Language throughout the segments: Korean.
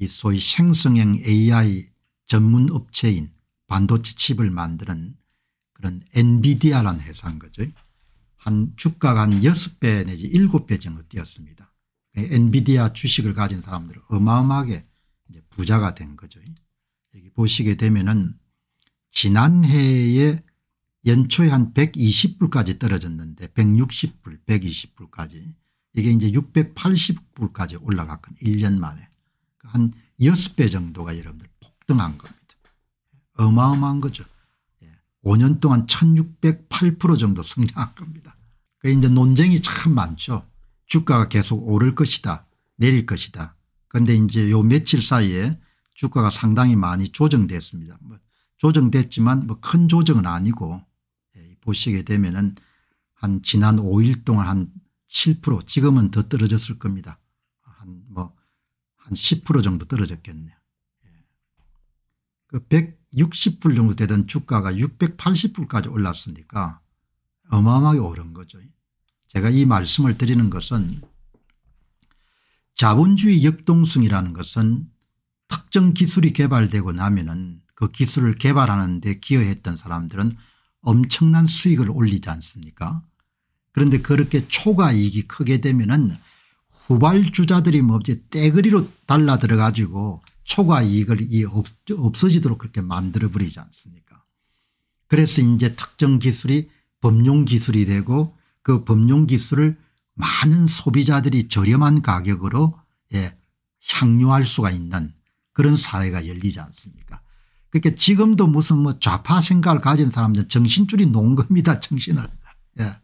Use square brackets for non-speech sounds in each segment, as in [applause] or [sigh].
이 소위 생성형 AI 전문 업체인 반도체 칩을 만드는 그런 엔비디아라는 회사인 거죠. 한 주가가 한 6배 내지 7배 정도 뛰었습니다. 그 엔비디아 주식을 가진 사람들은 어마어마하게 부자가 된 거죠. 여기 보시게 되면은 지난해에 연초에 한 120불까지 떨어졌는데 160불, 120불까지 이게 이제 680불까지 올라갔거든요. 1년 만에. 한 6배 정도가 여러분들 폭등한 겁니다. 어마어마한 거죠. 5년 예, 동안 1608% 정도 성장한 겁니다. 그 이제 논쟁이 참 많죠. 주가가 계속 오를 것이다 내릴 것이다. 그런데 이제 요 며칠 사이에 주가가 상당히 많이 조정됐습니다. 뭐 조정됐지만 뭐 큰 조정은 아니고 예, 보시게 되면은 한 지난 5일 동안 한 7% 지금은 더 떨어졌을 겁니다. 한뭐 한10% 정도 떨어졌겠네요. 예. 그 160불 정도 되던 주가가 680불까지 올랐으니까 어마어마하게 오른 거죠. 제가 이 말씀을 드리는 것은 자본주의 역동성이라는 것은 특정 기술이 개발되고 나면은 그 기술을 개발하는 데 기여했던 사람들은 엄청난 수익을 올리지 않습니까 그런데 그렇게 초과이익이 크게 되면은 후발주자들이 뭐지 떼거리로 달라들어 가지고 초과 이익을 없, 어지도록 그렇게 만들어버리지 않습니까 그래서 이제 특정 기술이 범용 기술이 되고 그 범용 기술을 많은 소비자들이 저렴한 가격으로 예, 향유할 수가 있는 그런 사회가 열리지 않습니까 그러니 지금도 무슨 뭐 좌파 생각을 가진 사람들 정신줄이 농 겁니다 정신을 예.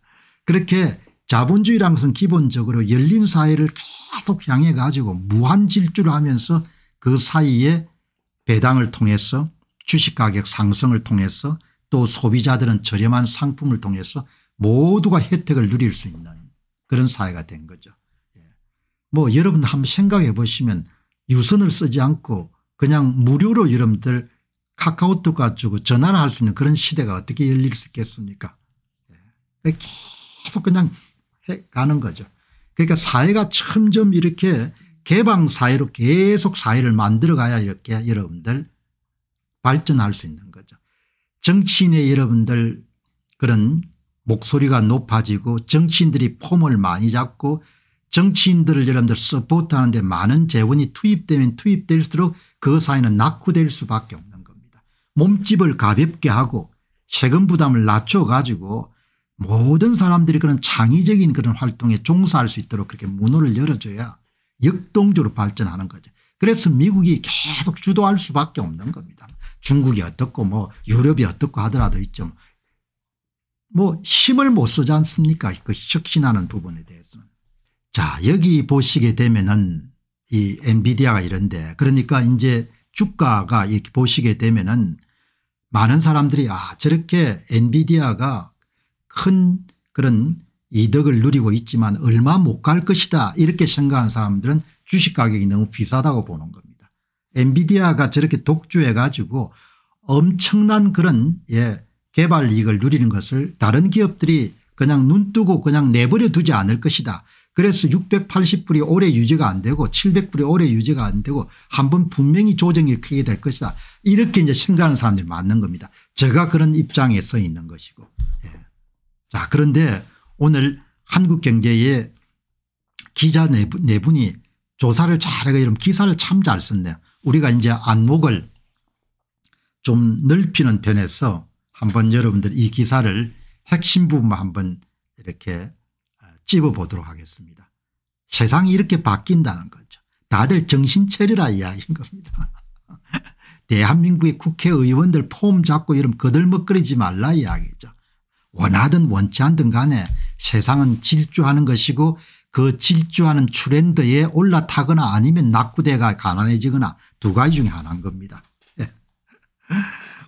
그렇게 자본주의란 것은 기본적으로 열린 사회를 계속 향해 가지고 무한 질주를 하면서 그 사이에 배당을 통해서 주식가격 상승을 통해서 또 소비자들은 저렴한 상품을 통해서 모두가 혜택을 누릴 수 있는 그런 사회가 된 거죠. 예. 뭐 여러분 한번 생각해 보시면 유선을 쓰지 않고 그냥 무료로 여러분들 카카오톡 가지고 전화를 할 수 있는 그런 시대가 어떻게 열릴 수 있겠습니까 예. 계속 그냥 해 가는 거죠. 그러니까 사회가 점점 이렇게 개방사회로 계속 사회를 만들어가야 이렇게 여러분들 발전할 수 있는 거죠. 정치인의 여러분들 그런 목소리가 높아지고 정치인들이 폼을 많이 잡고 정치인들을 여러분들 서포트하는 데 많은 재원이 투입되면 투입될수록 그 사회는 낙후될 수밖에 없는 겁니다. 몸집을 가볍게 하고 세금 부담을 낮춰 가지고 모든 사람들이 그런 창의적인 그런 활동에 종사할 수 있도록 그렇게 문호를 열어줘야 역동적으로 발전하는 거죠. 그래서 미국이 계속 주도할 수밖에 없는 겁니다. 중국이 어떻고 뭐 유럽이 어떻고 하더라도 있죠. 뭐 힘을 못 쓰지 않습니까 그 혁신하는 부분에 대해서는. 자 여기 보시게 되면은 이 엔비디아가 이런데 그러니까 이제 주가가 이렇게 보시게 되면은 많은 사람들이 아 저렇게 엔비디아가 큰 그런 이득을 누리고 있지만 얼마 못 갈 것이다 이렇게 생각한 사람들은 주식 가격이 너무 비싸다고 보는 겁니다. 엔비디아가 저렇게 독주해 가지고 엄청난 그런 예 개발 이익을 누리는 것을 다른 기업들이 그냥 눈 뜨고 그냥 내버려 두지 않을 것이다. 그래서 680불이 오래 유지가 안 되고 700불이 오래 유지가 안 되고 한 번 분명히 조정이 크게 될 것이다. 이렇게 이제 생각하는 사람들이 많은 겁니다. 제가 그런 입장에 서 있는 것이고. 예. 자 그런데 오늘 한국경제의 기자 네, 네 분이 조사를 잘하고 이런 기사를 참 잘 썼네요. 우리가 이제 안목을 좀 넓히는 편에서 한번 여러분들 이 기사를 핵심 부분만 한번 이렇게 아, 찝어보도록 하겠습니다. 세상이 이렇게 바뀐다는 거죠. 다들 정신 체리라 이야기인 겁니다. [laughs] 대한민국의 국회의원들 폼 잡고 이런 거들먹거리지 말라 이야기죠. 원하든 원치 않든 간에 세상은 질주하는 것이고 그 질주하는 트렌드에 올라타거나 아니면 낙후대가 가난해지거나 두 가지 중에 하나인 겁니다. 예.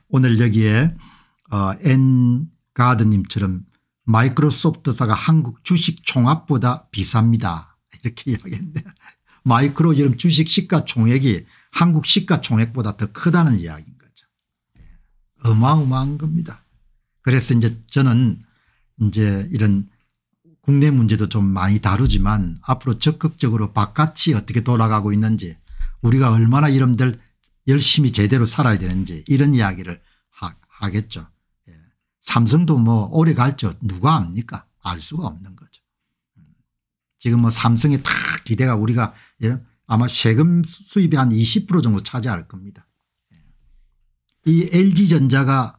오늘 여기에 어, 가드님처럼 마이크로소프트사가 한국 주식 총합보다 비쌉니다. 이렇게 [laughs] 이야기했는 마이크로 이름 주식 시가총액이 한국 시가총액보다 더 크다는 이야기인 거죠. 예. 어마어마한 겁니다. 그래서 이제 저는 이제 이런 국내 문제도 좀 많이 다루지만 앞으로 적극적으로 바깥이 어떻게 돌아가고 있는지 우리가 얼마나 이름들 열심히 제대로 살아야 되는지 이런 이야기를 하, 겠죠 예. 삼성도 뭐 오래 갈줄 누가 압니까 알 수가 없는 거죠. 음. 지금 뭐 삼성의 다 기대가 우리가 아마 세금 수입의 한 20% 정도 차지할 겁니다. 예. 이 LG전자가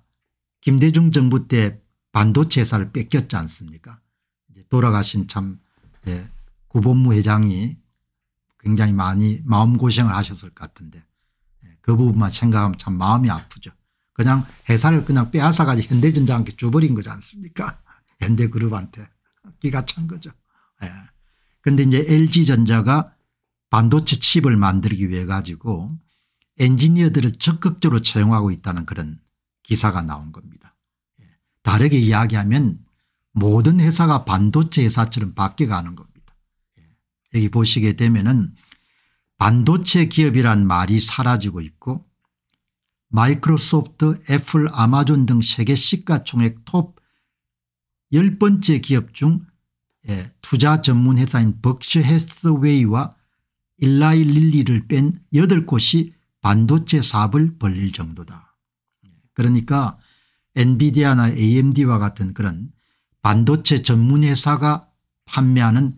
김대중 정부 때 반도체사를 뺏겼지 않습니까 돌아가신 참 예, 구본무 회장이 굉장히 많이 마음고생을 하셨을 것 같은데 예, 그 부분만 생각하면 참 마음이 아프죠. 그냥 회사를 그냥 빼앗아가지 현대전자한테 줘버린 거지 않습니까 [laughs] 현대그룹한테 기가 찬 거죠. 그런데 예. 이제 LG전자가 반도체 칩을 만들기 위해 가지고 엔지니어들을 적극적으로 채용하고 있다는 그런 기사가 나온 겁니다. 예. 다르게 이야기하면 모든 회사가 반도체 회사처럼 바뀌어가는 겁니다. 예. 여기 보시게 되면은 반도체 기업이란 말이 사라지고 있고 마이크로소프트, 애플, 아마존 등 세계 시가총액 톱 10번째 기업 중 예, 투자 전문 회사인 버셔 헤스웨이와 일라이 릴리를 뺀 8곳이 반도체 사업을 벌릴 정도다. 그러니까 엔비디아나 amd와 같은 그런 반도체 전문회사가 판매하는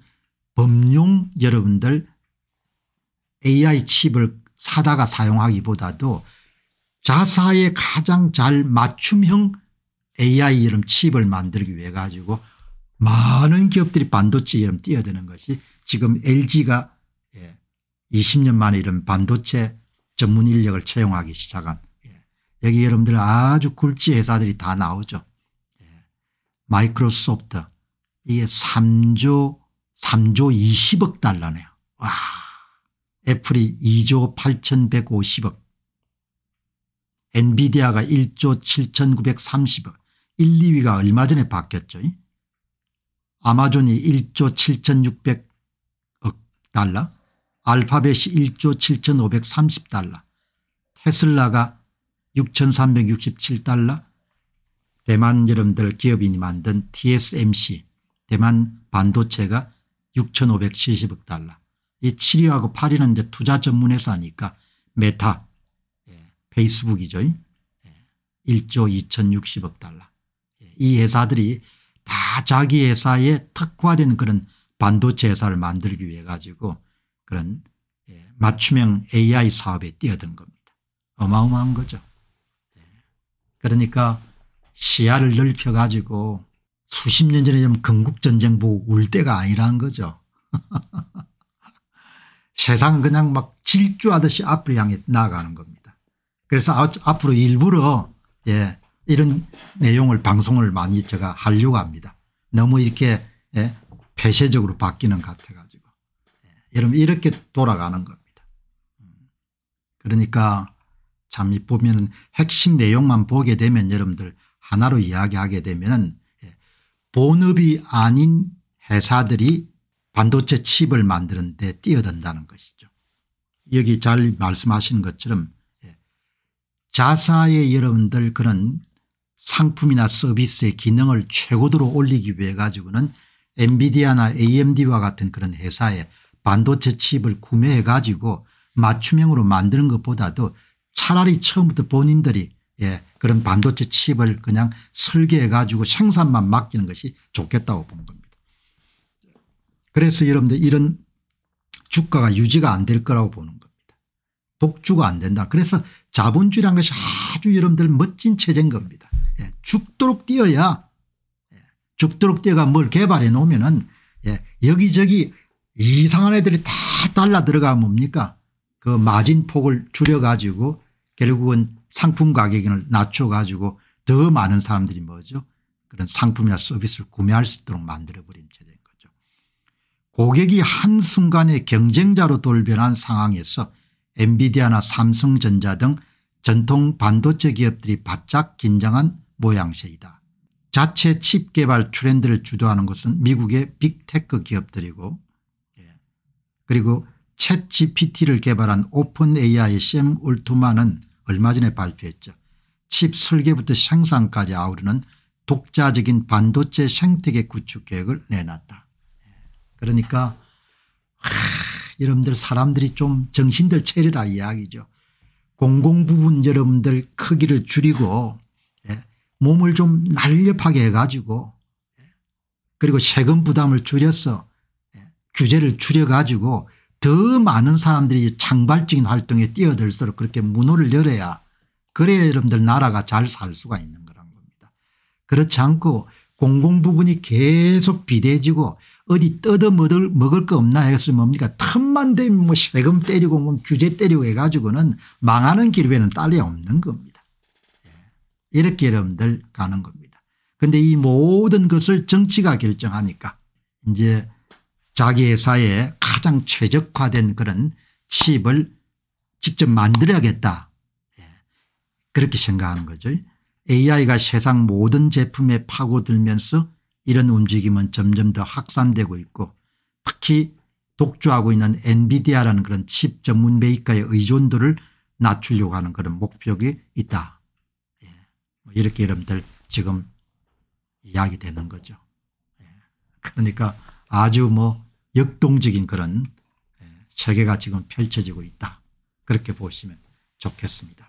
범용 여러분들 AI 칩을 사다가 사용하기보다도 자사에 가장 잘 맞춤형 AI 이름 칩을 만들기 위해 가지고 많은 기업들이 반도체 이름 뛰어드는 것이 지금 LG가 20년 예, 만에 이런 반도체 전문 인력을 채용하기 시작한 여기 여러분들 아주 굴지 회사들이 다 나오죠. 예. 마이크로소프트 이게 3조 3조 20억 달러네요. 와 애플이 2조 8150억 엔비디아가 1조 7930억 1, 2위가 얼마 전에 바뀌었죠. 아마존이 1조 7600억 달러 알파벳이 1조 7530달러 테슬라가 6,367달러 대만 여러분들 기업인이 만든 TSMC 대만 반도체가 6,570억 달러 이 7위하고 8위는 이제 투자 전문 회사니까 메타 예, 페이스북이죠. 예, 1조 2,060억 달러 예, 이 회사들이 다 자기 회사에 특화된 그런 반도체 회사를 만들기 위해 가지고 그런 예, 맞춤형 AI 사업에 뛰어든 겁니다. 어마어마한 거죠. 그러니까 시야를 넓혀 가지고 수십 년 전에 좀 건국전쟁 보고 울 때가 아니라는 거죠. [laughs] 세상은 그냥 막 질주하듯이 앞으로 향해 나아가는 겁니다. 그래서 앞으로 일부러 예, 이런 내용을 방송을 많이 제가 하려고 합니다. 너무 이렇게 예, 폐쇄적으로 바뀌는 것 같아가지고. 예, 여러분 이렇게 돌아가는 겁니다. 음. 그러니까 참 보면 핵심 내용만 보게 되면 여러분들 하나로 이야기하게 되면 예, 본업이 아닌 회사들이 반도체 칩을 만드는 데 뛰어든다는 것이죠. 여기 잘 말씀하신 것처럼 예, 자사의 여러분들 그런 상품이나 서비스의 기능을 최고도로 올리기 위해 가지고는 엔비디아나 amd와 같은 그런 회사에 반도체 칩을 구매해 가지고 맞춤형으로 만드는 것보다도 차라리 처음부터 본인들이 예, 그런 반도체 칩을 그냥 설계해 가지고 생산만 맡기는 것이 좋겠다고 본 겁니다. 그래서 여러분들 이런 주가가 유지가 안 될 거라고 보는 겁니다. 독주가 안 된다. 그래서 자본주의란 것이 아주 여러분들 멋진 체제인 겁니다. 예, 죽도록 뛰어야 예, 죽도록 뛰어가 뭘 개발해 놓으면은 예, 여기저기 이상한 애들이 다 달라 들어가 뭡니까 그 마진폭을 줄여가지고 결국은 상품 가격을 낮춰 가지고 더 많은 사람들이 뭐죠 그런 상품이나 서비스를 구매할 수 있도록 만들어버린 체제인 거죠. 고객이 한순간에 경쟁자로 돌변한 상황에서 엔비디아나 삼성전자 등 전통 반도체 기업들이 바짝 긴장한 모양새이다. 자체 칩 개발 트렌드를 주도하는 것은 미국의 빅테크 기업들이고 예. 그리고 챗 GPT를 개발한 오픈 a i 샘 올트만은 얼마 전에 발표했죠. 칩 설계부터 생산까지 아우르는 독자적인 반도체 생태계 구축 계획을 내놨다. 예. 그러니까 하, 여러분들 사람들이 좀 정신들 차리라 이야기죠. 공공 부분 여러분들 크기를 줄이고 예, 몸을 좀 날렵하게 해가지고 예, 그리고 세금 부담을 줄여서 예, 규제를 줄여가지고 더 많은 사람들이 창발적인 활동에 뛰어들수록 그렇게 문호를 열어야 그래 야 여러분들 나라가 잘 살 수가 있는 거란 겁니다. 그렇지 않고 공공부분이 계속 비대지고 해 어디 뜯어먹을 먹을 거 없나 했으면 뭡니까 틈만 되면 뭐 세금 때리고 뭐 규제 때리고 해가지고는 망하는 길에는 딸이 없는 겁니다. 예. 이렇게 여러분들 가는 겁니다. 그런데 이 모든 것을 정치가 결정하니까 이제 자기회 사회에 가장 최적화된 그런 칩을 직접 만들어야겠다 예. 그렇게 생각하는 거죠. AI가 세상 모든 제품에 파고들면서 이런 움직임은 점점 더 확산되고 있고 특히 독주하고 있는 엔비디아라는 그런 칩 전문 메이커의 의존도를 낮추려고 하는 그런 목표가 있다. 예. 뭐 이렇게 여러분들 지금 이야기 되는 거죠. 예. 그러니까 아주 뭐 역동적인 그런 체계가 예, 지금 펼쳐지고 있다. 그렇게 보시면 좋겠습니다.